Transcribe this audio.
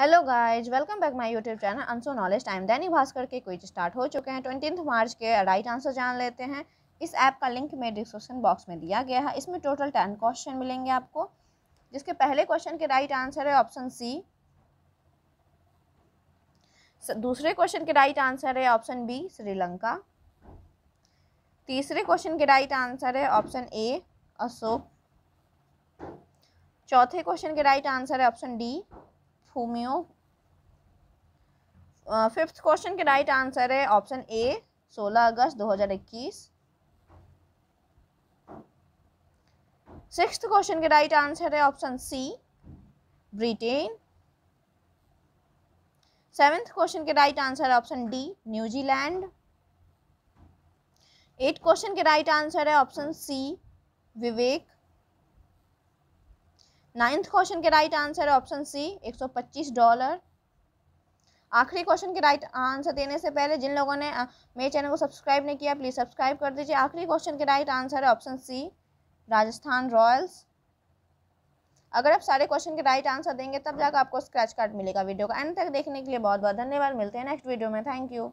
hello guys welcome back my YouTube channel अनसो knowledge time Dainik Bhaskar के quiz start हो चुके हैं ट्वेंटी मार्च के राइट आंसर जान लेते हैं इस ऐप का लिंक मेरे डिस्क्रिप्शन बॉक्स में दिया गया है इसमें टोटल टेन क्वेश्चन मिलेंगे आपको जिसके पहले क्वेश्चन के राइट आंसर है ऑप्शन सी दूसरे क्वेश्चन के राइट आंसर है ऑप्शन बी श्रीलंका तीसरे क्वेश्चन के राइट आंसर है ऑप्शन ए अशोक चौथे क्वेश्चन के राइट आंसर है option D homeo fifth question के राइट आंसर है ऑप्शन ए 16 अगस्त 2021 सिक्स्थ क्वेश्चन के राइट आंसर है option C Britain seventh question के राइट आंसर है option D New Zealand eight question के राइट आंसर है option C Vivek ninth question के राइट आंसर है ऑप्शन सी 125 डॉलर आखिरी क्वेश्चन के राइट आंसर देने से पहले जिन लोगों ने मेरे चैनल को सब्सक्राइब नहीं किया प्लीज़ सब्सक्राइब कर दीजिए आखिरी क्वेश्चन के राइट आंसर है ऑप्शन सी राजस्थान रॉयल्स अगर आप सारे क्वेश्चन के राइट आंसर देंगे तब जाकर आपको स्क्रैच कार्ड मिलेगा वीडियो का एंड तक देखने के लिए बहुत बहुत धन्यवाद मिलते हैं नेक्स्ट वीडियो में थैंक यू